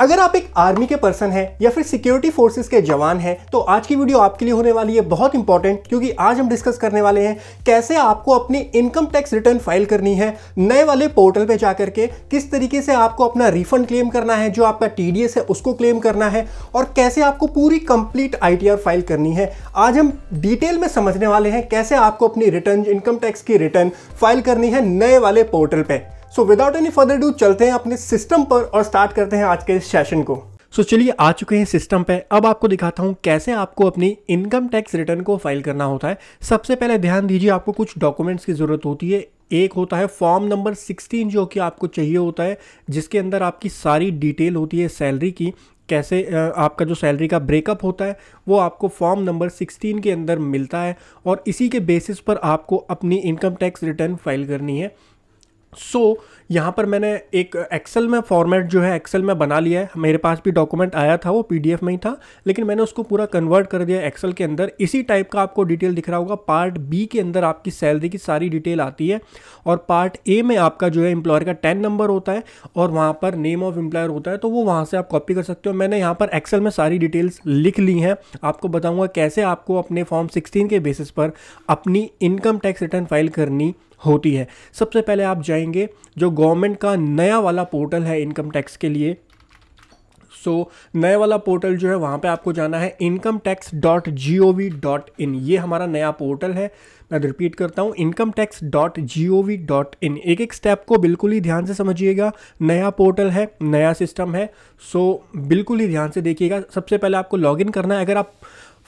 अगर आप एक आर्मी के पर्सन हैं या फिर सिक्योरिटी फोर्सेस के जवान हैं तो आज की वीडियो आपके लिए होने वाली है बहुत इंपॉर्टेंट क्योंकि आज हम डिस्कस करने वाले हैं कैसे आपको अपनी इनकम टैक्स रिटर्न फाइल करनी है नए वाले पोर्टल पे जा करके किस तरीके से आपको अपना रिफंड क्लेम करना है जो आपका टी है उसको क्लेम करना है और कैसे आपको पूरी कंप्लीट आई फाइल करनी है आज हम डिटेल में समझने वाले हैं कैसे आपको अपनी रिटर्न इनकम टैक्स की रिटर्न फाइल करनी है नए वाले पोर्टल पर so without any further do चलते हैं अपने सिस्टम पर और स्टार्ट करते हैं आज के इस सेशन को सो so, चलिए आ चुके हैं सिस्टम पे अब आपको दिखाता हूँ कैसे आपको अपनी इनकम टैक्स रिटर्न को फाइल करना होता है सबसे पहले ध्यान दीजिए आपको कुछ डॉक्यूमेंट्स की ज़रूरत होती है एक होता है फॉर्म नंबर 16 जो कि आपको चाहिए होता है जिसके अंदर आपकी सारी डिटेल होती है सैलरी की कैसे आपका जो सैलरी का ब्रेकअप होता है वो आपको फॉर्म नंबर 16 के अंदर मिलता है और इसी के बेसिस पर आपको अपनी इनकम टैक्स रिटर्न फाइल करनी है सो so, यहाँ पर मैंने एक एक्सेल में फॉर्मेट जो है एक्सेल में बना लिया है मेरे पास भी डॉक्यूमेंट आया था वो पीडीएफ में ही था लेकिन मैंने उसको पूरा कन्वर्ट कर दिया एक्सेल के अंदर इसी टाइप का आपको डिटेल दिख रहा होगा पार्ट बी के अंदर आपकी सैलरी की सारी डिटेल आती है और पार्ट ए में आपका जो है एम्प्लॉयर का टेन नंबर होता है और वहाँ पर नेम ऑफ एम्प्लॉयर होता है तो वो वहाँ से आप कॉपी कर सकते हो मैंने यहाँ पर एक्सेल में सारी डिटेल्स लिख ली हैं आपको बताऊँगा कैसे आपको अपने फॉर्म सिक्सटीन के बेसिस पर अपनी इनकम टैक्स रिटर्न फाइल करनी होती है सबसे पहले आप जाएंगे जो गवर्नमेंट का नया वाला पोर्टल है इनकम टैक्स के लिए सो so, नए वाला पोर्टल जो है वहाँ पे आपको जाना है income tax dot G O V dot in ये हमारा नया पोर्टल है मैं रिपीट करता हूँ income tax dot G O V dot in एक एक स्टेप को बिल्कुल ही ध्यान से समझिएगा नया पोर्टल है नया सिस्टम है सो so, बिल्कुल ही ध्यान से देखिएगा सबसे पहले आपको लॉगिन करना है अगर आप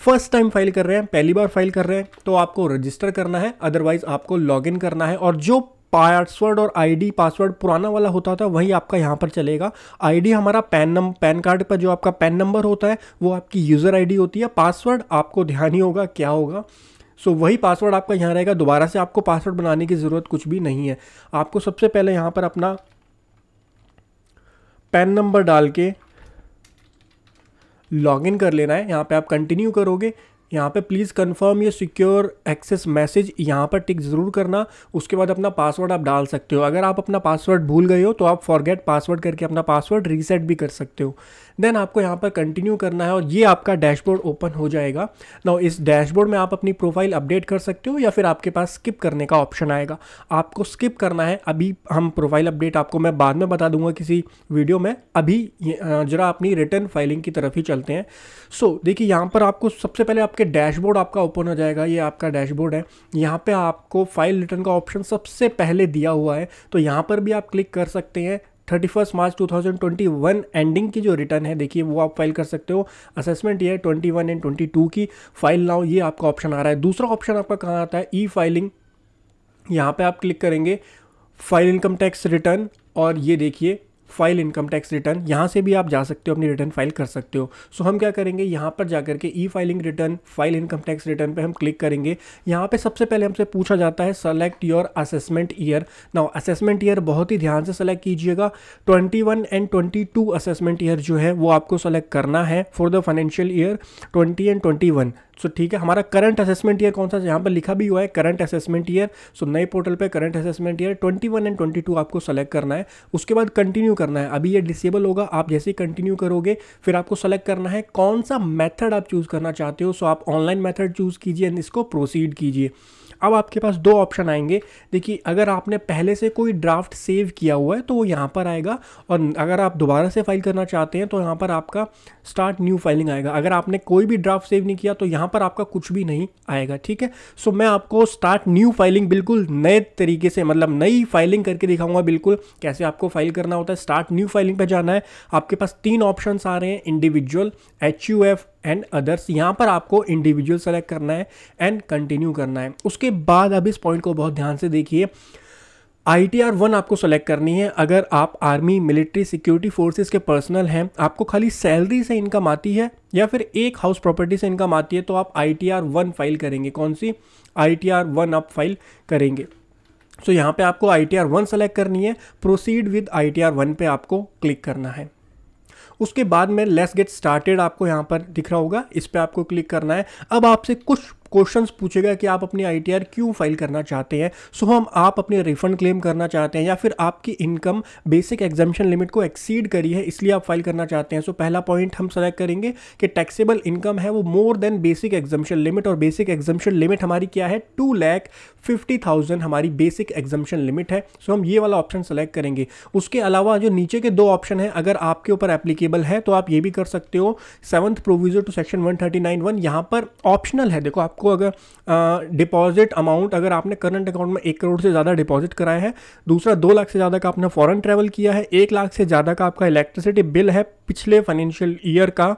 फर्स्ट टाइम फाइल कर रहे हैं पहली बार फाइल कर रहे हैं तो आपको रजिस्टर करना है अदरवाइज आपको लॉगिन करना है और जो पासवर्ड और आईडी पासवर्ड पुराना वाला होता था वही आपका यहाँ पर चलेगा आईडी हमारा पैन नम पैन कार्ड पर जो आपका पैन नंबर होता है वो आपकी यूज़र आईडी होती है पासवर्ड आपको ध्यान ही होगा क्या होगा सो so, वही पासवर्ड आपका यहाँ रहेगा दोबारा से आपको पासवर्ड बनाने की ज़रूरत कुछ भी नहीं है आपको सबसे पहले यहाँ पर अपना पैन नंबर डाल के लॉगिन कर लेना है यहाँ पे आप कंटिन्यू करोगे यहाँ पे प्लीज़ कंफर्म ये सिक्योर एक्सेस मैसेज यहाँ पर टिक ज़रूर करना उसके बाद अपना पासवर्ड आप डाल सकते हो अगर आप अपना पासवर्ड भूल गए हो तो आप फॉरगेट पासवर्ड करके अपना पासवर्ड रीसेट भी कर सकते हो देन आपको यहाँ पर कंटिन्यू करना है और ये आपका डैशबोर्ड ओपन हो जाएगा ना इस डैशबोर्ड में आप अपनी प्रोफाइल अपडेट कर सकते हो या फिर आपके पास स्किप करने का ऑप्शन आएगा आपको स्किप करना है अभी हम प्रोफाइल अपडेट आपको मैं बाद में बता दूंगा किसी वीडियो में अभी जरा अपनी रिटर्न फाइलिंग की तरफ ही चलते हैं सो so, देखिए यहाँ पर आपको सबसे पहले आपके डैशबोर्ड आपका ओपन हो जाएगा ये आपका डैशबोर्ड है यहाँ पर आपको फाइल रिटर्न का ऑप्शन सबसे पहले दिया हुआ है तो यहाँ पर भी आप क्लिक कर सकते हैं thirty first March two thousand twenty one ending की जो रिटर्न है देखिए वो आप फाइल कर सकते हो असेसमेंट ये है twenty one and twenty two की फाइल नाउ ये आपका ऑप्शन आ रहा है दूसरा ऑप्शन आपका कहाँ आता है ई फाइलिंग यहाँ पे आप क्लिक करेंगे फाइल इनकम टैक्स रिटर्न और ये देखिए फाइल इनकम टैक्स रिटर्न यहाँ से भी आप जा सकते हो अपनी रिटर्न फाइल कर सकते हो सो हम क्या करेंगे यहाँ पर जाकर के e filing return file income tax return पर हम क्लिक करेंगे यहाँ पर सबसे पहले हमसे पूछा जाता है select your assessment year now assessment year बहुत ही ध्यान से सेलेक्ट कीजिएगा twenty and twenty assessment year जो है वो आपको सेलेक्ट करना है for the financial year twenty and twenty so ठीक है हमारा करंट असेसमेंट ईयर कौन सा यहाँ पर लिखा भी हुआ है करंट असेसमेंट ईयर सो नए पोर्टल पर करंट असेसमेंट ईयर 21 एंड 22 आपको सेलेक्ट करना है उसके बाद कंटिन्यू करना है अभी ये डिसेबल होगा आप जैसे ही कंटिन्यू करोगे फिर आपको सेलेक्ट करना है कौन सा मेथड आप चूज़ करना चाहते हो सो so, आप ऑनलाइन मेथड चूज़ कीजिए एंड इसको प्रोसीड कीजिए अब आपके पास दो ऑप्शन आएंगे देखिए अगर आपने पहले से कोई ड्राफ्ट सेव किया हुआ है तो वो यहाँ पर आएगा और अगर आप दोबारा से फाइल करना चाहते हैं तो यहाँ पर आपका स्टार्ट न्यू फाइलिंग आएगा अगर आपने कोई भी ड्राफ्ट सेव नहीं किया तो यहाँ पर आपका कुछ भी नहीं आएगा ठीक है सो मैं आपको स्टार्ट न्यू फाइलिंग बिल्कुल नए तरीके से मतलब नई फाइलिंग करके दिखाऊंगा बिल्कुल कैसे आपको फाइल करना होता है स्टार्ट न्यू फाइलिंग पर जाना है आपके पास तीन ऑप्शन आ रहे हैं individual H U F and others यहाँ पर आपको इंडिविजुअल सेलेक्ट करना है एंड कंटिन्यू करना है उसके बाद अब इस पॉइंट को बहुत ध्यान से देखिए आई टी आर वन आपको सेलेक्ट करनी है अगर आप आर्मी मिलिट्री सिक्योरिटी फोर्सेस के पर्सनल हैं आपको खाली सैलरी से इनकम आती है या फिर एक हाउस प्रॉपर्टी से इनकम आती है तो आप I T R one file करेंगे कौन सी आई टी आर वन आप फाइल करेंगे सो so, यहाँ पे आपको I T R one select करनी है proceed with I T R one पे आपको क्लिक करना है उसके बाद में लेस गेट स्टार्टेड आपको यहाँ पर दिख रहा होगा इस पर आपको क्लिक करना है अब आपसे कुछ क्वेश्चंस पूछेगा कि आप अपनी आई क्यों फाइल करना चाहते हैं सो हम आप अपने रिफंड क्लेम करना चाहते हैं या फिर आपकी इनकम बेसिक एग्जामेशन लिमिट को एक्सीड करी है इसलिए आप फाइल करना चाहते हैं सो पहला पॉइंट हम सेलेक्ट करेंगे कि टैक्सेबल इनकम है वो more than basic exemption limit और बेसिक एग्जामेशन लिमिट हमारी क्या है टू लैख फिफ्टी थाउजेंड हमारी बेसिक एग्जामेशन लिमिट है सो हम ये वाला ऑप्शन सेलेक्ट करेंगे उसके अलावा जो नीचे के दो ऑप्शन है अगर आपके ऊपर एप्लीकेबल है तो आप ये भी कर सकते हो seventh proviso to section one thirty nine one यहाँ पर ऑप्शनल है देखो आपको आपको अगर डिपॉजिट अमाउंट अगर आपने करंट अकाउंट में एक करोड़ से ज़्यादा डिपॉजिट कराया है दूसरा दो लाख से ज़्यादा का आपने फ़ॉरन ट्रैवल किया है एक लाख से ज़्यादा का आपका इलेक्ट्रिसिटी बिल है पिछले फाइनेंशियल ईयर का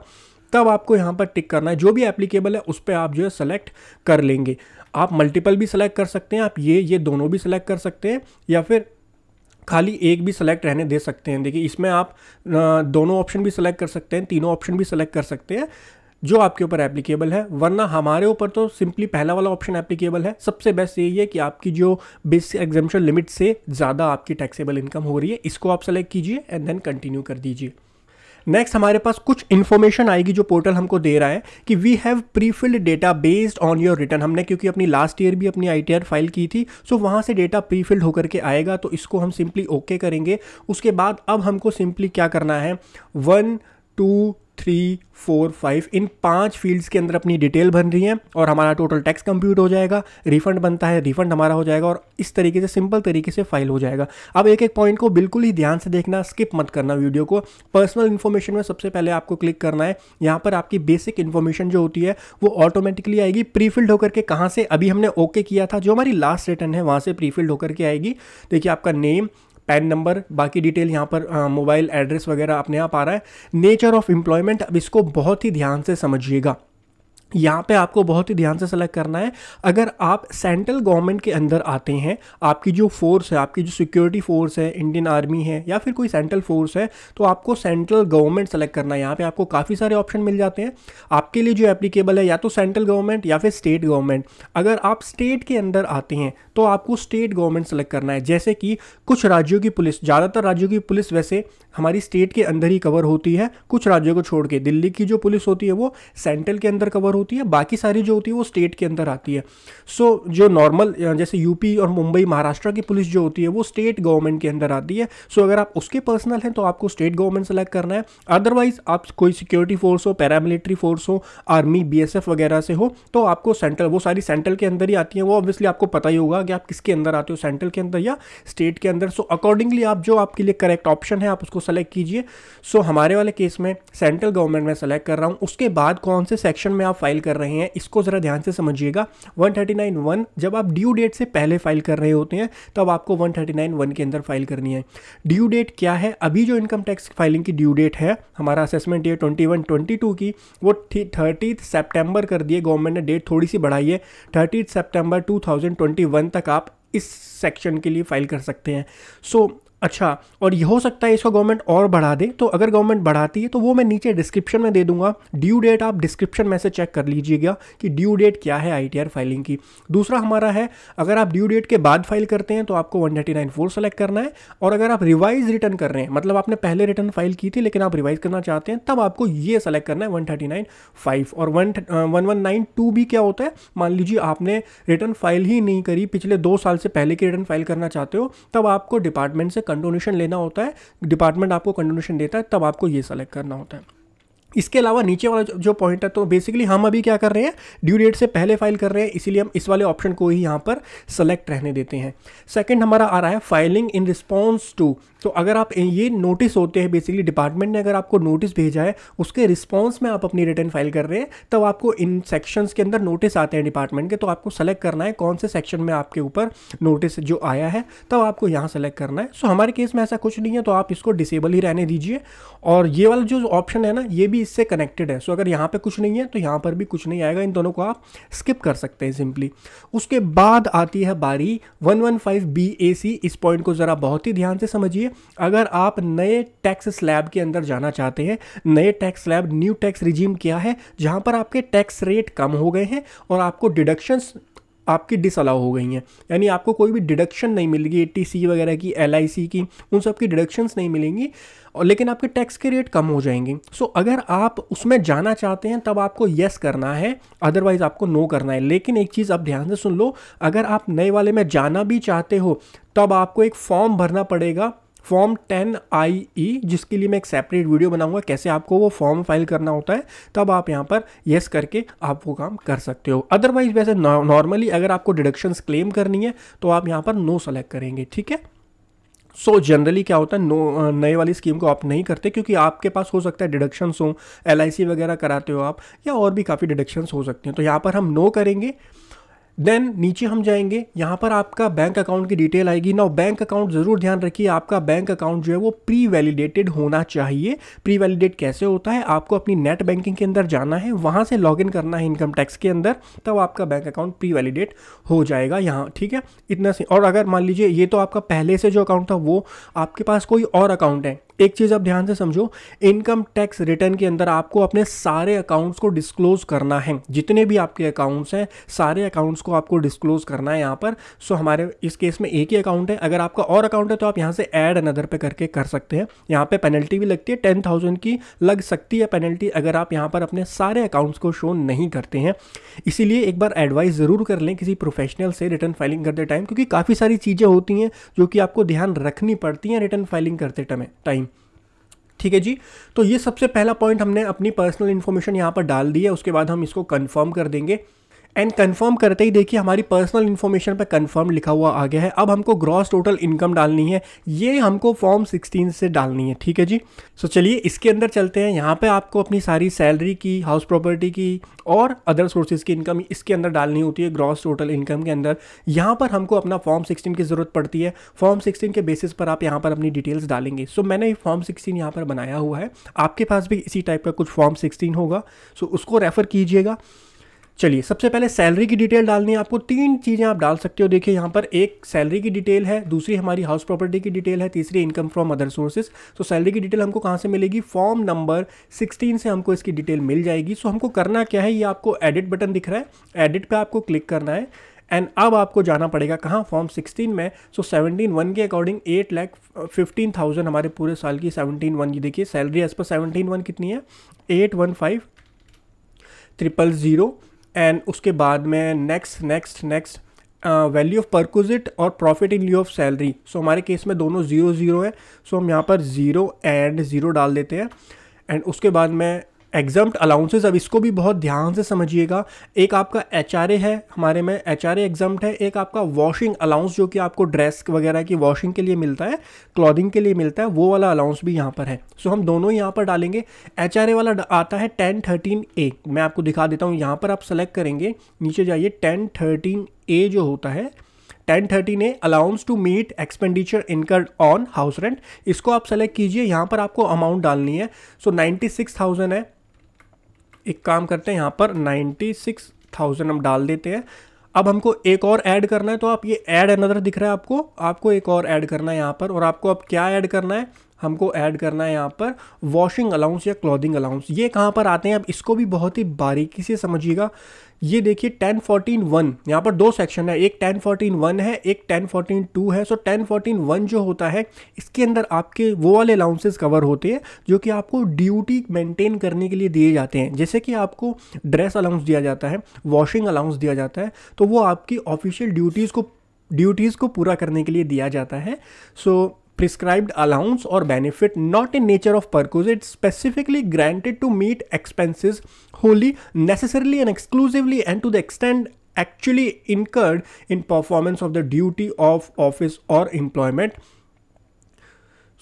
तब आपको यहाँ पर टिक करना है जो भी एप्लीकेबल है उस पर आप जो है सेलेक्ट कर लेंगे आप मल्टीपल भी सेलेक्ट कर सकते हैं आप ये ये दोनों भी सेलेक्ट कर सकते हैं या फिर खाली एक भी सिलेक्ट रहने दे सकते हैं देखिए इसमें आप दोनों ऑप्शन भी सिलेक्ट कर सकते हैं तीनों ऑप्शन भी सेलेक्ट कर सकते हैं जो आपके ऊपर एप्लीकेबल है वरना हमारे ऊपर तो सिंपली पहला वाला ऑप्शन एप्लीकेबल है सबसे बेस्ट यही है कि आपकी जो बेसिक एग्जामेशन लिमिट से ज़्यादा आपकी टैक्सेबल इनकम हो रही है इसको आप सेलेक्ट कीजिए एंड देन कंटिन्यू कर दीजिए नेक्स्ट हमारे पास कुछ इन्फॉर्मेशन आएगी जो पोर्टल हमको दे रहा है कि we have prefilled data based on your return हमने क्योंकि अपनी लास्ट ईयर भी अपनी आई फाइल की थी सो वहाँ से डेटा प्रीफिल्ड होकर के आएगा तो इसको हम सिंपली ओके okay करेंगे उसके बाद अब हमको सिंपली क्या करना है one two three four five इन पांच फील्ड्स के अंदर अपनी डिटेल भर रही है और हमारा टोटल टैक्स कंप्यूट हो जाएगा रिफंड बनता है रिफंड हमारा हो जाएगा और इस तरीके से सिंपल तरीके से फाइल हो जाएगा अब एक एक पॉइंट को बिल्कुल ही ध्यान से देखना स्किप मत करना वीडियो को पर्सनल इन्फॉर्मेशन में सबसे पहले आपको क्लिक करना है यहाँ पर आपकी बेसिक इन्फॉर्मेशन जो होती है वो ऑटोमेटिकली आएगी प्रीफिल्ड होकर के कहाँ से अभी हमने ओके okay किया था जो हमारी लास्ट रिटर्न है वहाँ से प्रीफिल्ड होकर के आएगी देखिए आपका नेम पैन नंबर बाकी डिटेल यहाँ पर मोबाइल एड्रेस वगैरह अपने आप आ रहा है नेचर ऑफ एम्प्लॉयमेंट अब इसको बहुत ही ध्यान से समझिएगा यहाँ पे आपको बहुत ही ध्यान से सेलेक्ट करना है अगर आप सेंट्रल गवर्नमेंट के अंदर आते हैं आपकी जो फोर्स है आपकी जो सिक्योरिटी फोर्स है इंडियन आर्मी है या फिर कोई सेंट्रल फोर्स है तो आपको सेंट्रल गवर्नमेंट सेलेक्ट करना है यहाँ पे आपको काफ़ी सारे ऑप्शन मिल जाते हैं आपके लिए जो एप्लीकेबल है या तो सेंट्रल गवर्नमेंट या फिर स्टेट गवर्नमेंट अगर आप स्टेट के अंदर आते हैं तो आपको स्टेट गवर्नमेंट सेलेक्ट करना है जैसे कि कुछ राज्यों की पुलिस ज़्यादातर राज्यों की पुलिस वैसे हमारी स्टेट के अंदर ही कवर होती है कुछ राज्यों को छोड़ के दिल्ली की जो पुलिस होती है वो सेंट्रल के अंदर कवर होती होती है बाकी सारी जो होती है वो स्टेट के अंदर आती है सो so, जो नॉर्मल जैसे यूपी और मुंबई महाराष्ट्र की पुलिस जो होती है वो स्टेट गवर्नमेंट के अंदर आती है सो so, अगर आप उसके पर्सनल हैं तो आपको स्टेट गवर्नमेंट सेलेक्ट करना है अदरवाइज आप कोई सिक्योरिटी फोर्स हो पैरामिलिट्री फोर्स हो आर्मी बी वगैरह से हो तो आपको सेंट्रल वो सारी सेंट्रल के अंदर ही आती है वो ऑब्वियसली आपको पता ही होगा कि आप किसके अंदर आते हो सेंट्रल के अंदर या स्टेट के अंदर सो अकॉर्डिंगली आप जो आपके लिए करेक्ट ऑप्शन है आप उसको सेलेक्ट कीजिए सो हमारे वाले केस में सेंट्रल गवर्नमेंट में सेलेक्ट कर रहा हूँ उसके बाद कौन से सेक्शन में आप फाइल फाइल कर रहे हैं इसको ज़रा ध्यान से समझिएगा 139 वन जब आप ड्यू डेट से पहले फाइल कर रहे होते हैं तब आपको 139 वन के अंदर फाइल करनी है ड्यू डेट क्या है अभी जो इनकम टैक्स फाइलिंग की ड्यू डेट है हमारा असेसमेंट ईयर 21 22 की वो थर्टी सेप्टेम्बर कर दिए गवर्नमेंट ने डेट थोड़ी सी बढ़ाई है थर्टी सेप्टेम्बर 2021 तक आप इस सेक्शन के लिए फाइल कर सकते हैं सो so, अच्छा और ये हो सकता है इसको गवर्नमेंट और बढ़ा दे तो अगर गवर्नमेंट बढ़ाती है तो वो मैं नीचे डिस्क्रिप्शन में दे दूंगा ड्यू डेट आप डिस्क्रिप्शन में से चेक कर लीजिएगा कि ड्यू डेट क्या है आई फाइलिंग की दूसरा हमारा है अगर आप ड्यू डेट के बाद फाइल करते हैं तो आपको one thirty nine four select करना है और अगर आप रिवाइज रिटर्न कर रहे हैं मतलब आपने पहले रिटर्न फाइल की थी लेकिन आप रिवाइज करना चाहते हैं तब आपको ये सेलेक्ट करना है वन थर्टी नाइन फाइव और one one one nine two भी क्या होता है मान लीजिए आपने रिटर्न फाइल ही नहीं करी पिछले दो साल से पहले की रिटर्न फाइल करना चाहते हो तब आपको डिपार्टमेंट से कर कंडोनेशन लेना होता है डिपार्टमेंट आपको कंडोनेशन देता है तब आपको ये सेलेक्ट करना होता है इसके अलावा नीचे वाला जो पॉइंट है तो बेसिकली हम अभी क्या कर रहे हैं ड्यू डेट से पहले फाइल कर रहे हैं इसीलिए हम इस वाले ऑप्शन को ही यहाँ पर सेलेक्ट रहने देते हैं सेकेंड हमारा आ रहा है फाइलिंग इन रिस्पॉन्स टू तो अगर आप ये नोटिस होते हैं बेसिकली डिपार्टमेंट ने अगर आपको नोटिस भेजा है उसके रिस्पॉन्स में आप अपनी रिटर्न फाइल कर रहे हैं तब आपको इन सेक्शंस के अंदर नोटिस आते हैं डिपार्टमेंट के तो आपको सेलेक्ट करना है कौन से सेक्शन में आपके ऊपर नोटिस जो आया है तब आपको यहाँ सेलेक्ट करना है सो हमारे केस में ऐसा कुछ नहीं है तो आप इसको डिसेबल ही रहने दीजिए और ये वाला जो ऑप्शन है ना ये भी इससे कनेक्टेड है सो so, अगर यहाँ पे कुछ नहीं है तो यहाँ पर भी कुछ नहीं आएगा इन दोनों को आप स्किप कर सकते हैं सिंपली उसके बाद आती है बारी 115 BAC इस पॉइंट को ज़रा बहुत ही ध्यान से समझिए अगर आप नए टैक्स स्लैब के अंदर जाना चाहते हैं नए tax slab new tax regime क्या है जहाँ पर आपके टैक्स रेट कम हो गए हैं और आपको डिडक्शंस आपकी डिसअलाउ हो गई हैं यानी आपको कोई भी डिडक्शन नहीं मिलेगी टी वगैरह की एल की उन सब की डिडक्शंस नहीं मिलेंगी और लेकिन आपके टैक्स के रेट कम हो जाएंगे सो अगर आप उसमें जाना चाहते हैं तब आपको येस करना है अदरवाइज़ आपको नो करना है लेकिन एक चीज़ आप ध्यान से सुन लो अगर आप नए वाले में जाना भी चाहते हो तब आपको एक फॉर्म भरना पड़ेगा फॉर्म टेन आई ई जिसके लिए मैं एक सेपरेट वीडियो बनाऊंगा कैसे आपको वो फॉर्म फाइल करना होता है तब आप यहाँ पर येस करके आप वो काम कर सकते हो अदरवाइज वैसे नॉर्मली अगर आपको डिडक्शन क्लेम करनी है तो आप यहाँ पर नो सेलेक्ट करेंगे ठीक है सो so जनरली क्या होता है नो नए वाली स्कीम को आप नहीं करते क्योंकि आपके पास हो सकता है डिडक्शंस हो एल वगैरह कराते हो आप या और भी काफ़ी डिडक्शंस हो सकते हैं तो यहाँ पर हम नो करेंगे देन नीचे हम जाएंगे यहाँ पर आपका बैंक अकाउंट की डिटेल आएगी ना बैंक अकाउंट ज़रूर ध्यान रखिए आपका बैंक अकाउंट जो है वो प्री वैलिडेटेड होना चाहिए प्री वैलिडेट कैसे होता है आपको अपनी नेट बैंकिंग के अंदर जाना है वहाँ से लॉग इन करना है इनकम टैक्स के अंदर तब आपका बैंक अकाउंट प्री वैलिडेट हो जाएगा यहाँ ठीक है इतना से और अगर मान लीजिए ये तो आपका पहले से जो अकाउंट था वो आपके पास कोई और अकाउंट है एक चीज़ आप ध्यान से समझो इनकम टैक्स रिटर्न के अंदर आपको अपने सारे अकाउंट्स को डिस्क्लोज करना है जितने भी आपके अकाउंट्स हैं सारे अकाउंट्स को आपको डिस्क्लोज करना है यहाँ पर सो हमारे इस केस में एक ही अकाउंट है अगर आपका और अकाउंट है तो आप यहाँ से ऐड अनदर पे करके कर सकते हैं यहाँ पे पेनल्टी भी लगती है टेन थाउजेंड की लग सकती है पेनल्टी अगर आप यहाँ पर अपने सारे अकाउंट्स को शो नहीं करते हैं इसीलिए एक बार एडवाइस ज़रूर कर लें किसी प्रोफेशनल से रिटर्न फाइलिंग करते टाइम क्योंकि काफ़ी सारी चीज़ें होती हैं जो कि आपको ध्यान रखनी पड़ती हैं रिटर्न फाइलिंग करते टाइम ठीक है जी तो ये सबसे पहला पॉइंट हमने अपनी पर्सनल इन्फॉर्मेशन यहाँ पर डाल दी है उसके बाद हम इसको कन्फर्म कर देंगे एंड कंफर्म करते ही देखिए हमारी पर्सनल इन्फॉर्मेशन पर कंफर्म लिखा हुआ आ गया है अब हमको ग्रॉस टोटल इनकम डालनी है ये हमको फॉर्म सिक्सटीन से डालनी है ठीक है जी सो so चलिए इसके अंदर चलते हैं यहाँ पर आपको अपनी सारी सैलरी की हाउस प्रॉपर्टी की और अदर सोर्सेज की इनकम इसके अंदर डालनी होती है ग्रॉस टोटल इनकम के अंदर यहाँ पर हमको अपना फॉर्म सिक्सटीन की ज़रूरत पड़ती है फॉर्म सिक्सटीन के बेसिस पर आप यहाँ पर अपनी डिटेल्स डालेंगे सो so मैंने फॉर्म सिक्सटीन यहाँ पर बनाया हुआ है आपके पास भी इसी टाइप का कुछ फॉर्म सिक्सटीन होगा सो so उसको रेफ़र कीजिएगा चलिए सबसे पहले सैलरी की डिटेल डालनी है आपको तीन चीज़ें आप डाल सकते हो देखिए यहाँ पर एक सैलरी की डिटेल है दूसरी हमारी हाउस प्रॉपर्टी की डिटेल है तीसरी इनकम फ्रॉम अदर सोर्सेज तो सैलरी की डिटेल हमको कहाँ से मिलेगी फॉर्म नंबर 16 से हमको इसकी डिटेल मिल जाएगी सो हमको करना क्या है ये आपको एडिट बटन दिख रहा है एडिट पर आपको क्लिक करना है एंड अब आपको जाना पड़ेगा कहाँ फॉर्म 16 में सो सेवनटीन वन के according eight lakh fifteen thousand हमारे पूरे साल की सेवनटीन वन की देखिए salary as per seventeen one कितनी है eight one five triple zero and उसके बाद में next next next value of perquisite और profit in lieu of salary so हमारे केस में दोनों ज़ीरो ज़ीरो है सो so, हम यहाँ पर ज़ीरो एंड ज़ीरो डाल देते हैं एंड उसके बाद में एग्जाम अलाउंसेज अब इसको भी बहुत ध्यान से समझिएगा एक आपका एच है हमारे में एच आर है एक आपका वॉशिंग अलाउंस जो कि आपको ड्रेस वगैरह की वॉशिंग के लिए मिलता है क्लॉदिंग के लिए मिलता है वो वाला अलाउंस भी यहाँ पर है सो हम दोनों यहाँ पर डालेंगे एच वाला आता है टेन थर्टीन ए मैं आपको दिखा देता हूँ यहाँ पर आप सेलेक्ट करेंगे नीचे जाइए टेन थर्टीन ए जो होता है ten thirteen A allowance to meet expenditure incurred on house rent इसको आप सेलेक्ट कीजिए यहाँ पर आपको अमाउंट डालनी है सो नाइन्टी सिक्स थाउजेंड है एक काम करते हैं यहाँ पर नाइन्टी सिक्स थाउजेंड हम डाल देते हैं अब हमको एक और ऐड करना है तो आप ये ऐड अनदर दिख रहा है आपको आपको एक और ऐड करना है यहाँ पर और आपको अब क्या ऐड करना है हमको ऐड करना है यहाँ पर वॉशिंग अलाउंस या क्लॉदिंग अलाउंस ये कहाँ पर आते हैं अब इसको भी बहुत ही बारीकी से समझिएगा ये देखिए टेन फोर्टीन वन यहाँ पर दो सेक्शन है एक टेन फोर्टीन वन है एक टेन फोर्टीन टू है सो टेन फोर्टीन वन जो होता है इसके अंदर आपके वो वाले अलाउंसेस कवर होते हैं जो कि आपको ड्यूटी मेंटेन करने के लिए दिए जाते हैं जैसे कि आपको ड्रेस अलाउंस दिया जाता है वॉशिंग अलाउंस दिया जाता है तो वो आपकी ऑफिशियल ड्यूटीज़ को ड्यूटीज़ को पूरा करने के लिए दिया जाता है so so, prescribed allowance or benefit not in nature of perquisite specifically granted to meet expenses wholly necessarily and exclusively and to the extent actually incurred in performance of the duty of office or employment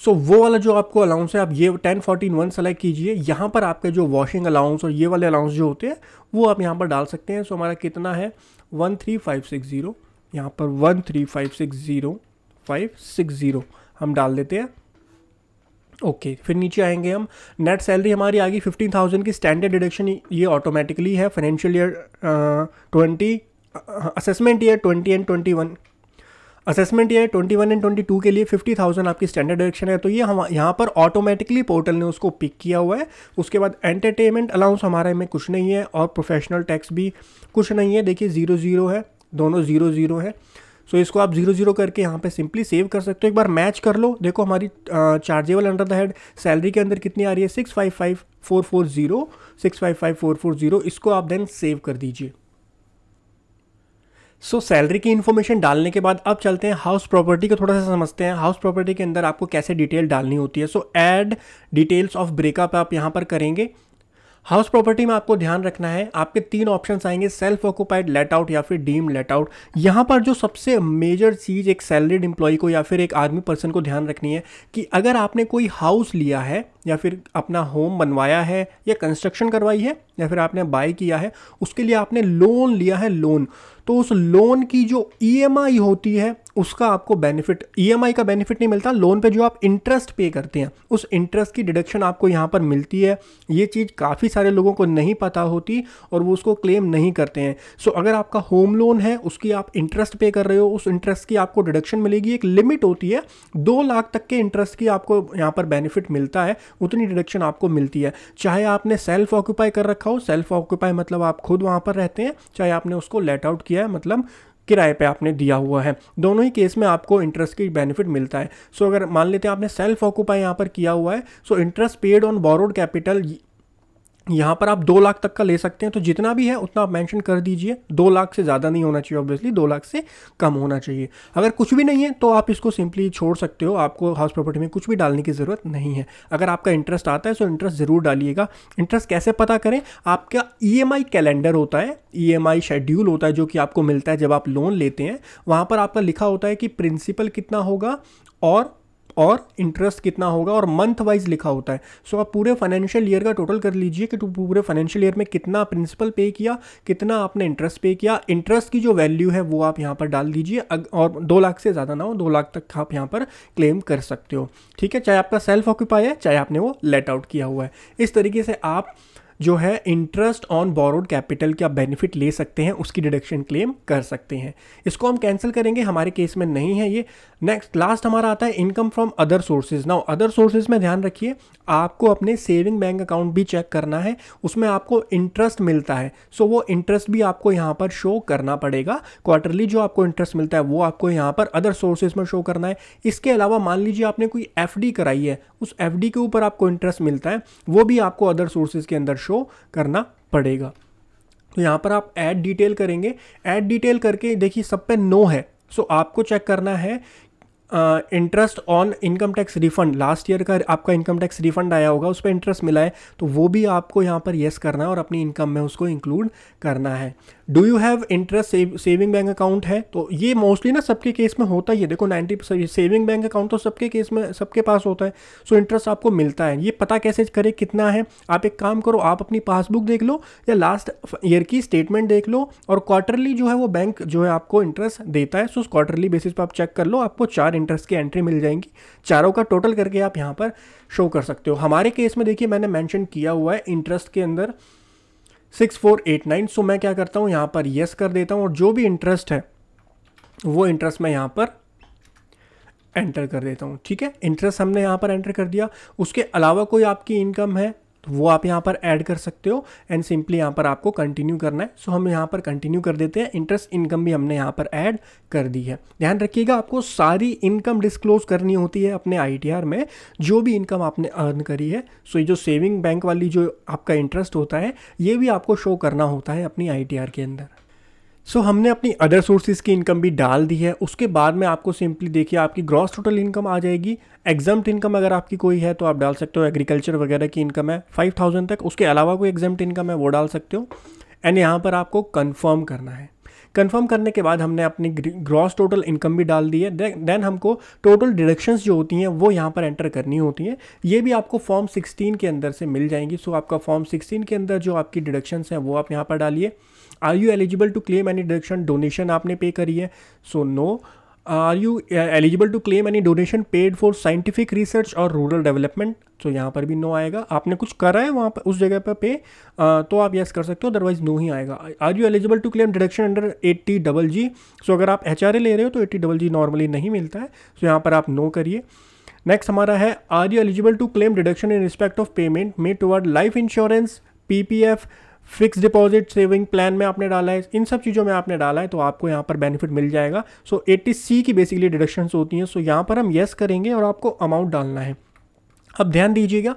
so so, वो वाला जो आपको allowance है आप ये ten fourteen one select कीजिए यहाँ पर आपके जो वॉशिंग अलाउंस और ये वाले अलाउंस जो होते हैं वो आप यहाँ पर डाल सकते हैं सो so, हमारा कितना है one three five six zero यहाँ पर one three five six zero five six zero हम डाल देते हैं ओके okay, फिर नीचे आएंगे हम नेट सैलरी हमारी आ गई फिफ्टीन थाउजेंड की स्टैंडर्ड डिडक्शन ये ऑटोमेटिकली है financial year twenty assessment year twenty and twenty one assessment year twenty one and twenty two के लिए फिफ्टी थाउजेंड आपकी स्टैंडर्ड डिडक्शन है तो ये हम यहाँ पर ऑटोमेटिकली पोर्टल ने उसको पिक किया हुआ है उसके बाद एंटरटेनमेंट अलाउंस हमारे में कुछ नहीं है और प्रोफेशनल टैक्स भी कुछ नहीं है देखिए ज़ीरो ज़ीरो है दोनों ज़ीरो ज़ीरो है सो इसको आप जीरो जीरो करके यहाँ पे सिंपली सेव कर सकते हो एक बार मैच कर लो देखो हमारी chargeable under the head salary के अंदर कितनी आ रही है six five five four four zero six five five four four zero इसको आप देन सेव कर दीजिए सो so, सैलरी की इन्फॉर्मेशन डालने के बाद अब चलते हैं हाउस प्रॉपर्टी को थोड़ा सा समझते हैं हाउस प्रॉपर्टी के अंदर आपको कैसे डिटेल डालनी होती है so add details of breakup आप यहाँ पर करेंगे हाउस प्रॉपर्टी में आपको ध्यान रखना है आपके तीन ऑप्शन आएंगे सेल्फ ऑक्युपाइड लेट आउट या फिर डीम लेट आउट यहाँ पर जो सबसे मेजर चीज़ एक सैलरीड एम्प्लॉय को या फिर एक आदमी पर्सन को ध्यान रखनी है कि अगर आपने कोई हाउस लिया है या फिर अपना होम बनवाया है या कंस्ट्रक्शन करवाई है या फिर आपने बाय किया है उसके लिए आपने लोन लिया है लोन तो उस लोन की जो ई e होती है उसका आपको बेनिफिट ई e का बेनिफिट नहीं मिलता लोन पे जो आप इंटरेस्ट पे करते हैं उस इंटरेस्ट की डिडक्शन आपको यहाँ पर मिलती है ये चीज़ काफ़ी सारे लोगों को नहीं पता होती और वो उसको क्लेम नहीं करते हैं सो so, अगर आपका होम लोन है उसकी आप इंटरेस्ट पे कर रहे हो उस इंटरेस्ट की आपको डिडक्शन मिलेगी एक लिमिट होती है दो लाख तक के इंटरेस्ट की आपको यहाँ पर बेनिफिट मिलता है उतनी डिडक्शन आपको मिलती है चाहे आपने सेल्फ ऑक्यूपाई कर रखा हो सेल्फ ऑक्यूपाई मतलब आप खुद वहाँ पर रहते हैं चाहे आपने उसको लेट आउट किया है मतलब किराए पे आपने दिया हुआ है दोनों ही केस में आपको इंटरेस्ट की बेनिफिट मिलता है सो अगर मान लेते हैं आपने सेल्फ ऑक्यूपाई यहाँ पर किया हुआ है so interest paid on borrowed capital यहाँ पर आप दो लाख तक का ले सकते हैं तो जितना भी है उतना आप मैंशन कर दीजिए दो लाख से ज़्यादा नहीं होना चाहिए ऑब्वियसली दो लाख से कम होना चाहिए अगर कुछ भी नहीं है तो आप इसको सिंपली छोड़ सकते हो आपको हाउस प्रॉपर्टी में कुछ भी डालने की ज़रूरत नहीं है अगर आपका इंटरेस्ट आता है तो इंटरेस्ट ज़रूर डालिएगा इंटरेस्ट कैसे पता करें आपका ई e कैलेंडर होता है ई e शेड्यूल होता है जो कि आपको मिलता है जब आप लोन लेते हैं वहाँ पर आपका लिखा होता है कि प्रिंसिपल कितना होगा और और इंटरेस्ट कितना होगा और मंथ वाइज लिखा होता है सो so, आप पूरे फाइनेंशियल ईयर का टोटल कर लीजिए कि पूरे फाइनेंशियल ईयर में कितना प्रिंसिपल पे किया कितना आपने इंटरेस्ट पे किया इंटरेस्ट की जो वैल्यू है वो आप यहाँ पर डाल दीजिए और दो लाख से ज़्यादा ना हो दो लाख तक आप यहाँ पर क्लेम कर सकते हो ठीक है चाहे आपका सेल्फ ऑक्यूपाई है चाहे आपने वो लेट आउट किया हुआ है इस तरीके से आप जो है इंटरेस्ट ऑन बोरोड कैपिटल के आप बेनिफिट ले सकते हैं उसकी डिडक्शन क्लेम कर सकते हैं इसको हम कैंसिल करेंगे हमारे केस में नहीं है ये नेक्स्ट लास्ट हमारा आता है income from other sources now other sources में ध्यान रखिए आपको अपने सेविंग बैंक अकाउंट भी चेक करना है उसमें आपको इंटरेस्ट मिलता है सो so वो इंटरेस्ट भी आपको यहाँ पर शो करना पड़ेगा क्वार्टरली जो आपको इंटरेस्ट मिलता है वो आपको यहाँ पर अदर सोर्सेज में शो करना है इसके अलावा मान लीजिए आपने कोई एफ कराई है उस एफ के ऊपर आपको इंटरेस्ट मिलता है वो भी आपको अदर सोर्सेज के अंदर शो करना पड़ेगा तो यहाँ पर आप ऐड डिटेल करेंगे ऐड डिटेल करके देखिए सब पे नो है सो so, आपको चेक करना है interest on income tax refund last year का आपका इनकम टैक्स रिफंड आया होगा उस पर इंटरेस्ट मिला है तो वो भी आपको यहाँ पर येस करना है और अपनी इनकम में उसको इंक्लूड करना है do you have interest saving bank account है तो ये मोस्टली ना सबके केस में होता ही है देखो नाइन्टी सेविंग बैंक अकाउंट तो सबके केस में सबके पास होता है सो so इंटरेस्ट आपको मिलता है ये पता कैसे करें कितना है आप एक काम करो आप अपनी पासबुक देख लो या लास्ट ईयर की स्टेटमेंट देख लो और क्वार्टरली जो है वो बैंक जो है आपको इंटरेस्ट देता है सो so, क्वार्टरली बेसिस पर आप चेक कर लो आपको चार इंटरेस्ट की एंट्री मिल जाएंगी चारों का टोटल करके आप यहाँ पर शो कर सकते हो हमारे केस में देखिए मैंने मैंशन किया हुआ है इंटरेस्ट के अंदर six four eight nine so मैं क्या करता हूँ यहाँ पर येस कर देता हूँ और जो भी इंटरेस्ट है वो इंटरेस्ट मैं यहाँ पर एंटर कर देता हूँ ठीक है इंटरेस्ट हमने यहाँ पर एंटर कर दिया उसके अलावा कोई आपकी इनकम है तो वो आप यहाँ पर ऐड कर सकते हो एंड सिंपली यहाँ पर आपको कंटिन्यू करना है सो हम यहाँ पर कंटिन्यू कर देते हैं इंटरेस्ट इनकम भी हमने यहाँ पर ऐड कर दी है ध्यान रखिएगा आपको सारी इनकम डिस्क्लोज करनी होती है अपने आई में जो भी इनकम आपने अर्न करी है सो ये जो सेविंग बैंक वाली जो आपका इंटरेस्ट होता है ये भी आपको शो करना होता है अपनी आई के अंदर सो so, हमने अपनी अदर सोर्सेज की इनकम भी डाल दी है उसके बाद में आपको सिंपली देखिए आपकी ग्रॉस टोटल इनकम आ जाएगी एग्जाम्ट इनकम अगर आपकी कोई है तो आप डाल सकते हो एग्रीकल्चर वगैरह की इनकम है फाइव थाउजेंड तक उसके अलावा कोई एग्जाम्प्ट इनकम है वो डाल सकते हो एंड यहाँ पर आपको कन्फर्म करना है कन्फर्म करने के बाद हमने अपनी ग्रॉस टोटल इनकम भी डाल दी है देन हमको टोटल डिडक्शंस जो होती हैं वो यहाँ पर एंटर करनी होती हैं ये भी आपको फॉर्म 16 के अंदर से मिल जाएंगी सो आपका फॉर्म 16 के अंदर जो आपकी डिडक्शंस हैं वो आप यहाँ पर डालिए are you eligible to claim any deduction donation आपने पे करी है so no are you eligible to claim any donation paid for scientific research और रूरल डेवलपमेंट तो यहाँ पर भी नो आएगा आपने कुछ करा है वहाँ पर उस जगह पर पे आ, uh, तो आप यस कर सकते हो अदरवाइज नो ही आएगा are you eligible to claim deduction under eighty double G so अगर आप एच ले रहे हो तो एट्टी डबल जी नॉर्मली नहीं मिलता है सो so यहाँ पर आप नो करिए नेक्स्ट हमारा है are you eligible to claim deduction in respect of payment made toward life insurance P P F fix deposit saving plan में आपने डाला है इन सब चीज़ों में आपने डाला है तो आपको यहाँ पर बेनिफिट मिल जाएगा सो एट्टी सी की बेसिकली डिडक्शन होती हैं सो so, यहाँ पर हम येस करेंगे और आपको अमाउंट डालना है अब ध्यान दीजिएगा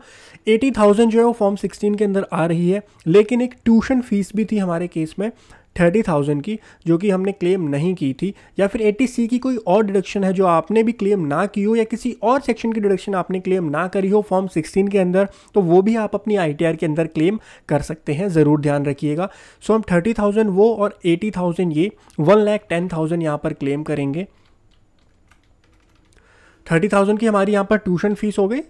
80,000 जो है वो फॉर्म 16 के अंदर आ रही है लेकिन एक ट्यूशन फीस भी थी हमारे केस में थर्टी थाउजेंड की जो कि हमने क्लेम नहीं की थी या फिर एटी सी की कोई और डिडक्शन है जो आपने भी क्लेम ना की हो या किसी और सेक्शन की डिडक्शन आपने क्लेम ना करी हो फॉर्म सिक्सटीन के अंदर तो वो भी आप अपनी आई के अंदर क्लेम कर सकते हैं ज़रूर ध्यान रखिएगा सो हम थर्टी थाउजेंड वो और एटी थाउजेंड ये वन लैख टेन थाउजेंड यहाँ पर क्लेम करेंगे थर्टी थाउजेंड की हमारी यहाँ पर ट्यूशन फीस हो गई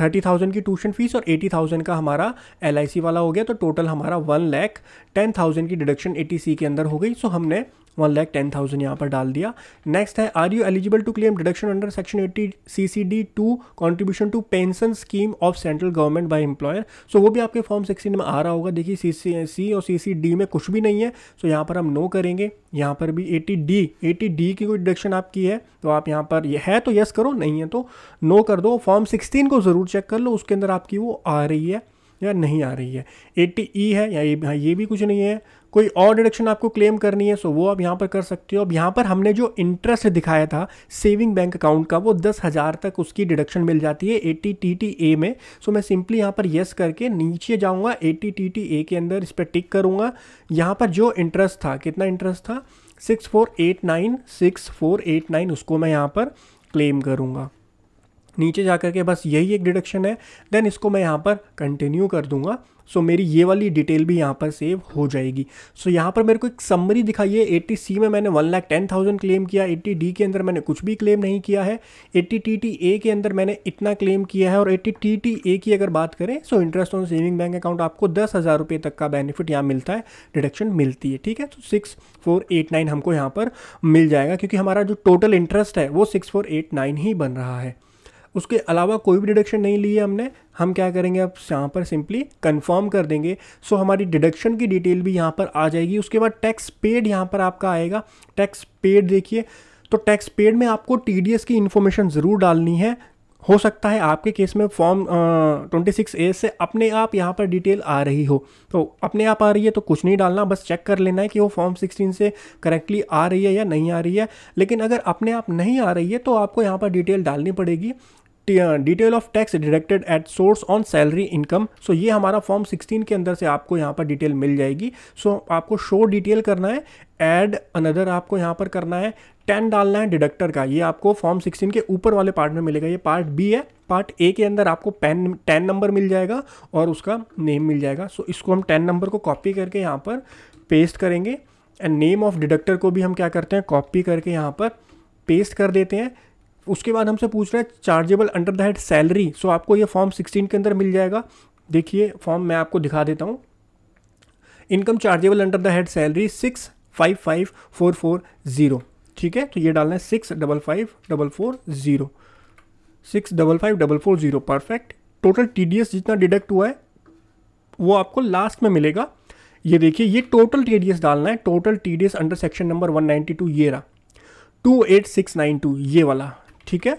थर्टी थाउजेंड की ट्यूशन फीस और एटी थाउजेंड का हमारा एल वाला हो गया तो टोटल हमारा वन लैख टेन थाउजेंड की डिडक्शन ए के अंदर हो गई सो हमने वन लैख टेन थाउजेंड यहाँ पर डाल दिया नेक्स्ट है are you eligible to claim deduction under section eighty C C D two contribution to pension scheme of central government by employer so वो भी आपके फॉर्म सिक्सटीन में आ रहा होगा देखिए सी सी सी और सी सी डी में कुछ भी नहीं है सो so यहाँ पर हम नो करेंगे यहाँ पर भी एटी डी एटी डी की कोई डिडक्शन आपकी है तो आप यहाँ पर यह है तो येस करो नहीं है तो नो कर दो फॉर्म सिक्सटीन को ज़रूर चेक कर लो उसके अंदर आपकी वो आ रही है या नहीं आ रही है एट्टी ई e है या ये हाँ, ये भी कुछ नहीं है कोई और डिडक्शन आपको क्लेम करनी है सो वो आप यहाँ पर कर सकते हो अब यहाँ पर हमने जो इंटरेस्ट दिखाया था सेविंग बैंक अकाउंट का वो दस हज़ार तक उसकी डिडक्शन मिल जाती है A T T T A में सो मैं सिंपली यहाँ पर येस करके नीचे जाऊँगा A T T T A के अंदर इस पर टिक करूँगा यहाँ पर जो इंटरेस्ट था कितना इंटरेस्ट था six four eight nine six four eight nine उसको मैं यहाँ पर क्लेम करूँगा नीचे जा कर के बस यही एक डिडक्शन है देन इसको मैं यहाँ पर कंटिन्यू कर दूंगा सो so, मेरी ये वाली डिटेल भी यहाँ पर सेव हो जाएगी सो so, यहाँ पर मेरे को एक समरी दिखाइए एट्टी सी में मैंने one lakh ten thousand claim किया एट्टी डी के अंदर मैंने कुछ भी क्लेम नहीं किया है एट्टी टी टी ए के अंदर मैंने इतना क्लेम किया है और एट्टी टी टी ए की अगर बात करें so interest on saving bank account आपको दस हज़ार रुपये तक का बेनिफिट यहाँ मिलता है डिडक्शन मिलती है ठीक है तो सिक्स फोर एट नाइन हमको यहाँ पर मिल जाएगा क्योंकि हमारा जो टोटल इंटरेस्ट है वो सिक्स फोर एट नाइन ही बन रहा है उसके अलावा कोई भी डिडक्शन नहीं ली है हमने हम क्या करेंगे अब यहाँ पर सिंपली कंफर्म कर देंगे सो हमारी डिडक्शन की डिटेल भी यहाँ पर आ जाएगी उसके बाद टैक्स पेड यहाँ पर आपका आएगा टैक्स पेड देखिए तो टैक्स पेड में आपको टी की इन्फॉर्मेशन ज़रूर डालनी है हो सकता है आपके केस में फॉर्म ट्वेंटी सिक्स ए से अपने आप यहाँ पर डिटेल आ रही हो तो अपने आप आ रही है तो कुछ नहीं डालना बस चेक कर लेना है कि वो फॉर्म सिक्सटीन से करेक्टली आ रही है या नहीं आ रही है लेकिन अगर अपने आप नहीं आ रही है तो आपको यहाँ पर डिटेल डालनी पड़ेगी detail of tax deducted at source on salary income so ये हमारा फॉर्म 16 के अंदर से आपको यहाँ पर डिटेल मिल जाएगी सो so, आपको शो डिटेल करना है एड अनदर आपको यहाँ पर करना है टेन डालना है डिडक्टर का ये आपको फॉर्म 16 के ऊपर वाले पार्ट में मिलेगा ये पार्ट बी है पार्ट ए के अंदर आपको पेन टेन नंबर मिल जाएगा और उसका नेम मिल जाएगा सो so, इसको हम टेन नंबर को कॉपी करके यहाँ पर पेस्ट करेंगे एंड नेम ऑफ डिडक्टर को भी हम क्या करते हैं कॉपी करके यहाँ पर पेस्ट कर देते हैं उसके बाद हमसे पूछ रहे हैं chargeable under the head salary so आपको ये फॉर्म सिक्सटीन के अंदर मिल जाएगा देखिए फॉर्म मैं आपको दिखा देता हूँ income chargeable under the head salary six five five four four zero ठीक है तो ये डालना है six double five double four zero six double five double four zero perfect total T जितना डिडक्ट हुआ है वो आपको लास्ट में मिलेगा ये देखिए ये टोटल टी डालना है total T under section number one two ये रहा two eight six nine two ये वाला ठीक है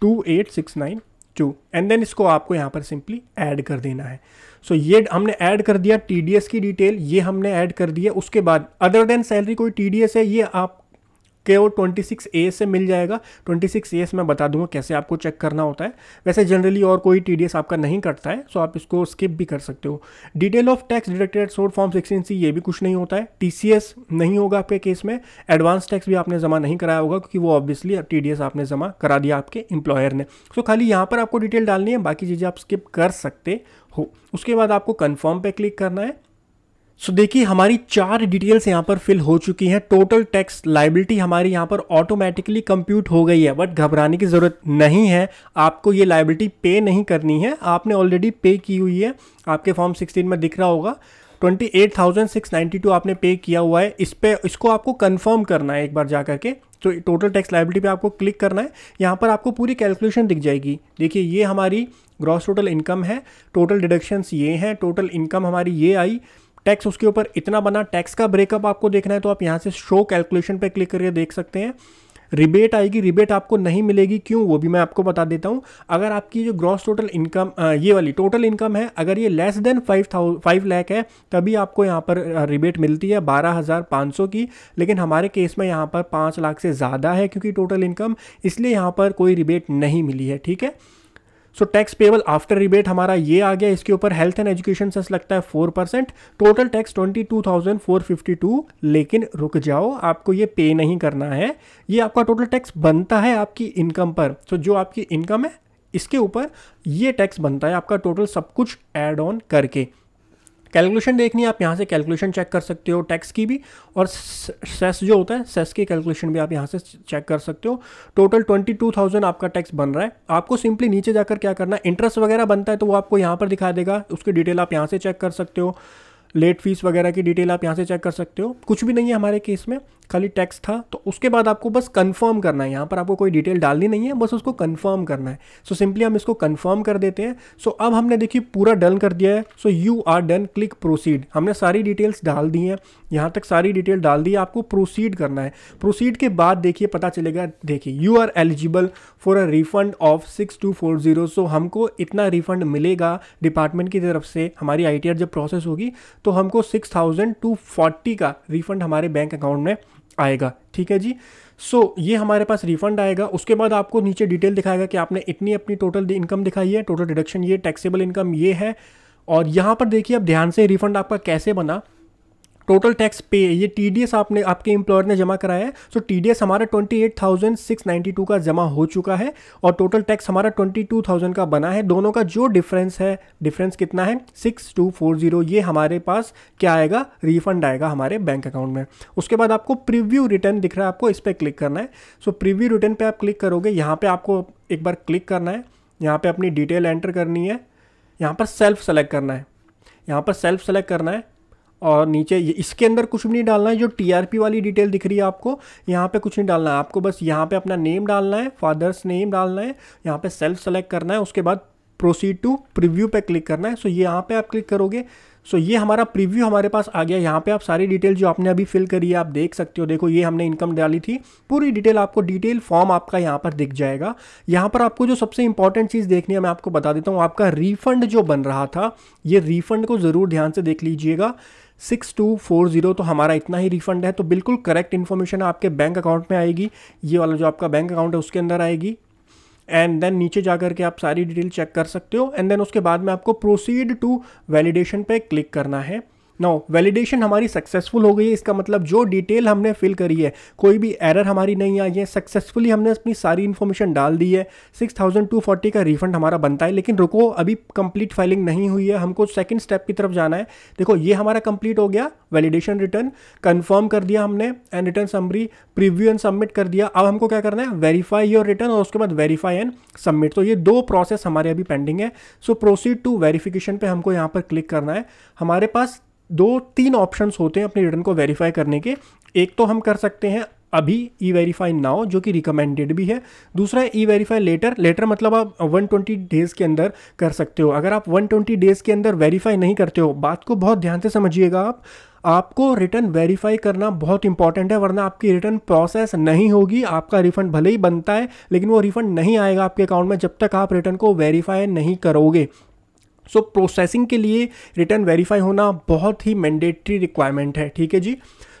two eight six nine two and then इसको आपको यहाँ पर सिंपली ऐड कर देना है सो so ये हमने ऐड कर दिया टी की डिटेल ये हमने ऐड कर दिया उसके बाद अदर देन सैलरी कोई टी है ये आप के वो ट्वेंटी सिक्स ए से मिल जाएगा ट्वेंटी सिक्स ए मैं बता दूंगा कैसे आपको चेक करना होता है वैसे जनरली और कोई टी आपका नहीं कटता है सो आप इसको स्किप भी कर सकते हो detail of tax deducted source form sixteen C ये भी कुछ नहीं होता है टी नहीं होगा आपके केस में एडवांस टैक्स भी आपने जमा नहीं कराया होगा क्योंकि वो ऑब्वियसली टी आपने जमा करा दिया आपके इंप्लॉयर ने सो so, खाली यहाँ पर आपको डिटेल डालनी है बाकी चीज़ें आप स्किप कर सकते हो उसके बाद आपको कन्फर्म पे क्लिक करना है सो so, देखिए हमारी चार डिटेल्स यहाँ पर फिल हो चुकी हैं टोटल टैक्स लाइबिलिटी हमारी यहाँ पर ऑटोमेटिकली कंप्यूट हो गई है बट घबराने की ज़रूरत नहीं है आपको ये लाइबिलिटी पे नहीं करनी है आपने ऑलरेडी पे की हुई है आपके फॉर्म 16 में दिख रहा होगा 28,692 आपने पे किया हुआ है इस पर इसको आपको कन्फर्म करना है एक बार जा करके तो टोटल टैक्स लाइबिलिटी पर आपको क्लिक करना है यहाँ पर आपको पूरी कैलकुलेशन दिख जाएगी देखिए ये हमारी ग्रॉस टोटल इनकम है टोटल डिडक्शंस ये हैं टोटल इनकम हमारी ये आई टैक्स उसके ऊपर इतना बना टैक्स का ब्रेकअप आपको देखना है तो आप यहाँ से शो कैलकुलेशन पर क्लिक करके देख सकते हैं रिबेट आएगी रिबेट आपको नहीं मिलेगी क्यों वो भी मैं आपको बता देता हूँ अगर आपकी जो ग्रॉस टोटल इनकम ये वाली टोटल इनकम है अगर ये less than five thou five lakh है तभी आपको यहाँ पर रिबेट मिलती है बारह हज़ार पाँच सौ की लेकिन हमारे केस में यहाँ पर पाँच लाख से ज़्यादा है क्योंकि टोटल इनकम इसलिए यहाँ पर कोई रिबेट नहीं मिली है ठीक है so tax payable after rebate हमारा ये आ गया इसके ऊपर हेल्थ एंड एजुकेशन सेस लगता है four percent total tax twenty two thousand four fifty two लेकिन रुक जाओ आपको ये पे नहीं करना है ये आपका टोटल टैक्स बनता है आपकी इनकम पर सो so, जो आपकी इनकम है इसके ऊपर ये टैक्स बनता है आपका टोटल सब कुछ ऐड ऑन करके कैलकुलेशन देखनी है आप यहाँ से कैलकुलेशन चेक कर सकते हो टैक्स की भी और सेस जो होता है सेस की कैलकुलेशन भी आप यहाँ से चेक कर सकते हो टोटल ट्वेंटी टू थाउजेंड आपका टैक्स बन रहा है आपको सिंपली नीचे जाकर क्या करना है इंटरेस्ट वगैरह बनता है तो वो आपको यहाँ पर दिखा देगा उसकी डिटेल आप यहाँ से चेक कर सकते हो लेट फीस वगैरह की डिटेल आप यहाँ से चेक कर सकते हो कुछ भी नहीं है हमारे केस में खाली टैक्स था तो उसके बाद आपको बस कंफर्म करना है यहाँ पर आपको कोई डिटेल डालनी नहीं है बस उसको कंफर्म करना है सो so, सिंपली हम इसको कंफर्म कर देते हैं सो so, अब हमने देखिए पूरा डन कर दिया है so you are done click proceed हमने सारी डिटेल्स डाल दी हैं यहाँ तक सारी डिटेल डाल दी है आपको प्रोसीड करना है प्रोसीड के बाद देखिए पता चलेगा देखिए you are eligible for a refund of six two four zero so हमको इतना रिफंड मिलेगा डिपार्टमेंट की तरफ से हमारी आई जब प्रोसेस होगी तो हमको सिक्स थाउजेंड टू फोर्टी का रिफंड हमारे बैंक अकाउंट में आएगा ठीक है जी सो so, ये हमारे पास रिफंड आएगा उसके बाद आपको नीचे डिटेल दिखाएगा कि आपने इतनी अपनी टोटल इनकम दिखाई है टोटल डिडक्शन ये टैक्सेबल इनकम ये है और यहाँ पर देखिए अब ध्यान से रिफंड आपका कैसे बना टोटल टैक्स पे ये टी आपने आपके इंप्लॉयर ने जमा कराया है सो टी डी हमारा twenty eight thousand six ninety two का जमा हो चुका है और टोटल टैक्स हमारा ट्वेंटी टू थाउजेंड का बना है दोनों का जो डिफरेंस है डिफरेंस कितना है सिक्स टू फोर जीरो ये हमारे पास क्या आएगा रिफंड आएगा हमारे बैंक अकाउंट में उसके बाद आपको प्रीव्यू रिटर्न दिख रहा है आपको इस पर क्लिक करना है सो प्रिव्यू रिटर्न पर आप क्लिक करोगे यहाँ पर आपको एक बार क्लिक करना है यहाँ पर अपनी डिटेल एंटर करनी है यहाँ पर सेल्फ सेलेक्ट करना है यहाँ पर सेल्फ सेलेक्ट करना है और नीचे इसके अंदर कुछ भी नहीं डालना है जो टीआरपी वाली डिटेल दिख रही है आपको यहाँ पे कुछ नहीं डालना है आपको बस यहाँ पे अपना नेम डालना है फादर्स नेम डालना है यहाँ पे सेल्फ सेलेक्ट करना है उसके बाद प्रोसीड टू प्रीव्यू पे क्लिक करना है सो ये यहाँ पे आप क्लिक करोगे सो ये हमारा प्रीव्यू हमारे पास आ गया यहाँ पे आप सारी डिटेल जो आपने अभी फिल करी है आप देख सकते हो देखो ये हमने इनकम डाली थी पूरी डिटेल आपको डिटेल फॉर्म आपका यहाँ पर दिख जाएगा यहाँ पर आपको जो सबसे इंपॉर्टेंट चीज़ देखनी है मैं आपको बता देता हूँ आपका रिफंड जो बन रहा था ये रिफंड को ज़रूर ध्यान से देख लीजिएगा सिक्स टू फोर जीरो तो हमारा इतना ही रिफंड है तो बिल्कुल करेक्ट इन्फॉर्मेशन आपके बैंक अकाउंट में आएगी ये वाला जो आपका बैंक अकाउंट है उसके अंदर आएगी एंड देन नीचे जा करके आप सारी डिटेल चेक कर सकते हो एंड देन उसके बाद में आपको प्रोसीड टू वैलिडेशन पे क्लिक करना है नो वैलिडेशन हमारी सक्सेसफुल हो गई है इसका मतलब जो डिटेल हमने फिल करी है कोई भी एरर हमारी नहीं आई है सक्सेसफुली हमने अपनी सारी इन्फॉर्मेशन डाल दी है 6240 का रिफंड हमारा बनता है लेकिन रुको अभी कंप्लीट फाइलिंग नहीं हुई है हमको सेकंड स्टेप की तरफ जाना है देखो ये हमारा कंप्लीट हो गया वैलिडेशन रिटर्न कन्फर्म कर दिया हमने and return summary preview and submit कर दिया अब हमको क्या करना है वेरीफाई योर रिटर्न और उसके बाद वेरीफाई एंड सबमिट तो ये दो प्रोसेस हमारे अभी पेंडिंग है सो प्रोसीड टू वेरीफिकेशन पर हमको यहाँ पर क्लिक करना है हमारे पास दो तीन ऑप्शंस होते हैं अपने रिटर्न को वेरीफाई करने के एक तो हम कर सकते हैं अभी ई वेरीफाई नाउ जो कि रिकमेंडेड भी है दूसरा ई वेरीफाई लेटर लेटर मतलब आप 120 डेज़ के अंदर कर सकते हो अगर आप 120 डेज़ के अंदर वेरीफाई नहीं करते हो बात को बहुत ध्यान से समझिएगा आप आपको रिटर्न वेरीफाई करना बहुत इंपॉर्टेंट है वरना आपकी रिटर्न प्रोसेस नहीं होगी आपका रिफंड भले ही बनता है लेकिन वो रिफंड नहीं आएगा आपके अकाउंट में जब तक आप रिटर्न को वेरीफाई नहीं करोगे सो so, प्रोसेसिंग के लिए रिटर्न वेरीफाई होना बहुत ही मैंडेटरी रिक्वायरमेंट है ठीक है जी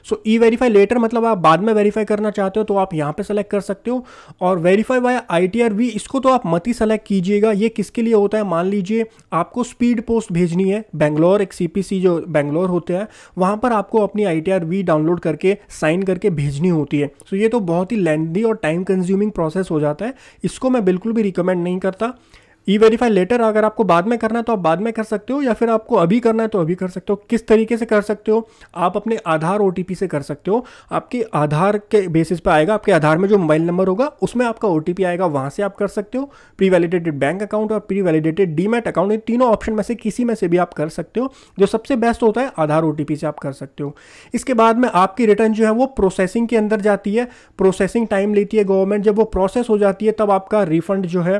सो ई वेरीफाई लेटर मतलब आप बाद में वेरीफाई करना चाहते हो तो आप यहाँ पे सेलेक्ट कर सकते हो और verify by I T R V इसको तो आप मत ही सेलेक्ट कीजिएगा ये किसके लिए होता है मान लीजिए आपको स्पीड पोस्ट भेजनी है बेंगलोर एक सी पी सी जो बेंगलोर होते हैं वहाँ पर आपको अपनी I T R V download करके साइन करके भेजनी होती है सो so, ये तो बहुत ही लेंदी और टाइम कंज्यूमिंग प्रोसेस हो जाता है इसको मैं बिल्कुल भी रिकमेंड नहीं करता ई वेरीफाई लेटर अगर आपको बाद में करना है तो आप बाद में कर सकते हो या फिर आपको अभी करना है तो अभी कर सकते हो किस तरीके से कर सकते हो आप अपने आधार ओ से कर सकते हो आपके आधार के बेसिस पर आएगा आपके आधार में जो मोबाइल नंबर होगा उसमें आपका ओ आएगा वहाँ से आप कर सकते हो प्री वैलिडेटेड बैंक अकाउंट और प्री वैलिडेटेड डीमेट अकाउंट इन तीनों ऑप्शन में से किसी में से भी आप कर सकते हो जो सबसे बेस्ट होता है आधार ओ से आप कर सकते हो इसके बाद में आपकी रिटर्न जो है वो प्रोसेसिंग के अंदर जाती है प्रोसेसिंग टाइम लेती है गवर्नमेंट जब वो प्रोसेस हो जाती है तब आपका रिफंड जो है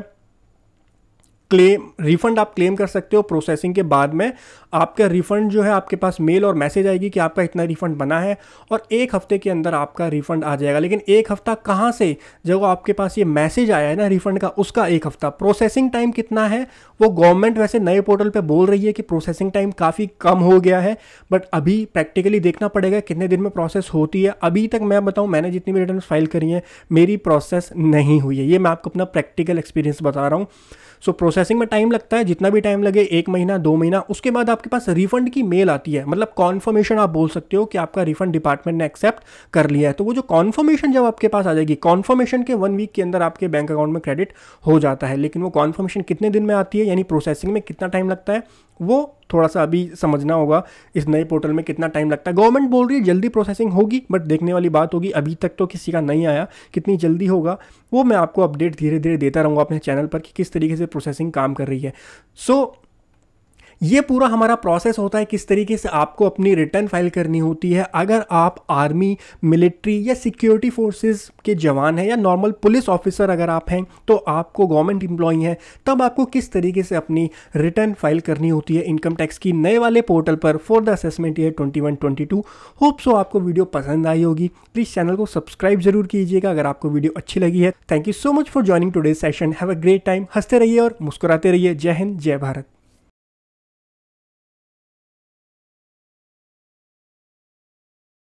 क्लेम रिफंड आप क्लेम कर सकते हो प्रोसेसिंग के बाद में आपका रिफंड जो है आपके पास मेल और मैसेज आएगी कि आपका इतना रिफंड बना है और एक हफ्ते के अंदर आपका रिफंड आ जाएगा लेकिन एक हफ्ता कहाँ से जब आपके पास ये मैसेज आया है ना रिफंड का उसका एक हफ्ता प्रोसेसिंग टाइम कितना है वो गवर्नमेंट वैसे नए पोर्टल पर बोल रही है कि प्रोसेसिंग टाइम काफ़ी कम हो गया है बट अभी प्रैक्टिकली देखना पड़ेगा कितने दिन में प्रोसेस होती है अभी तक मैं बताऊँ मैंने जितनी भी रिटर्न फाइल करी है मेरी प्रोसेस नहीं हुई है ये मैं आपको अपना प्रैक्टिकल एक्सपीरियंस बता रहा हूँ सो प्रोसेसिंग में टाइम लगता है जितना भी टाइम लगे एक महीना दो महीना उसके बाद आपके पास रिफंड की मेल आती है मतलब कॉन्फर्मेशन आप बोल सकते हो कि आपका रिफंड डिपार्टमेंट ने एक्सेप्ट कर लिया है तो वो जो कॉन्फर्मेशन जब आपके पास आ जाएगी कॉन्फर्मेशन के वन वीक के अंदर आपके बैंक अकाउंट में क्रेडिट हो जाता है लेकिन वो कॉन्फर्मेशन कितने दिन में आती है यानी प्रोसेसिंग में कितना टाइम लगता है वो थोड़ा सा अभी समझना होगा इस नए पोर्टल में कितना टाइम लगता है गवर्नमेंट बोल रही है जल्दी प्रोसेसिंग होगी बट देखने वाली बात होगी अभी तक तो किसी का नहीं आया कितनी जल्दी होगा वो मैं आपको अपडेट धीरे धीरे देता रहूँगा अपने चैनल पर कि किस तरीके से प्रोसेसिंग काम कर रही है सो so, ये पूरा हमारा प्रोसेस होता है किस तरीके से आपको अपनी रिटर्न फाइल करनी होती है अगर आप आर्मी मिलिट्री या सिक्योरिटी फोर्सेस के जवान हैं या नॉर्मल पुलिस ऑफिसर अगर आप हैं तो आपको गवर्नमेंट इंप्लॉई हैं तब आपको किस तरीके से अपनी रिटर्न फाइल करनी होती है इनकम टैक्स की नए वाले पोर्टल पर for the assessment year two hope so आपको वीडियो पसंद आई होगी प्लीज़ चैनल को सब्सक्राइब जरूर कीजिएगा अगर आपको वीडियो अच्छी लगी है thank you so much for joining today session have a great time हंसते रहिए और मुस्कुराते रहिए जय हिंद जय भारत